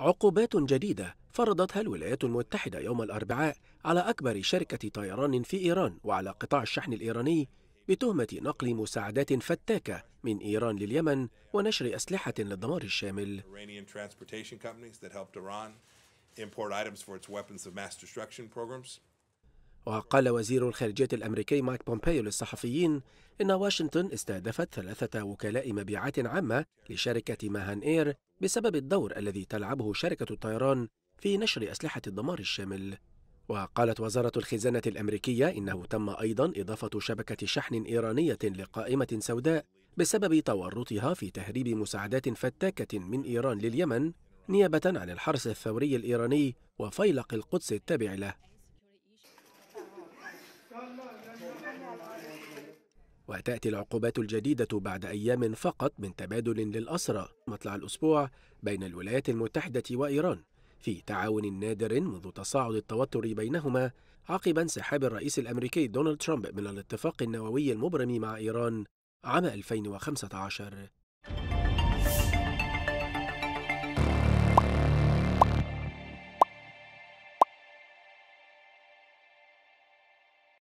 عقوبات جديدة فرضتها الولايات المتحدة يوم الأربعاء على أكبر شركة طيران في إيران وعلى قطاع الشحن الإيراني بتهمة نقل مساعدات فتاكة من إيران لليمن ونشر أسلحة للدمار الشامل. وقال وزير الخارجية الأمريكي مايك بومبيو للصحفيين إن واشنطن استهدفت ثلاثة وكلاء مبيعات عامة لشركة ماهان إير بسبب الدور الذي تلعبه شركة الطيران في نشر أسلحة الدمار الشامل وقالت وزارة الخزانة الأمريكية إنه تم أيضا إضافة شبكة شحن إيرانية لقائمة سوداء بسبب تورطها في تهريب مساعدات فتاكة من إيران لليمن نيابة عن الحرس الثوري الإيراني وفيلق القدس التابع له وتأتي العقوبات الجديدة بعد أيام فقط من تبادل للأسرى مطلع الأسبوع بين الولايات المتحدة وإيران في تعاون نادر منذ تصاعد التوتر بينهما عقب انسحاب الرئيس الأمريكي دونالد ترامب من الاتفاق النووي المبرم مع إيران عام 2015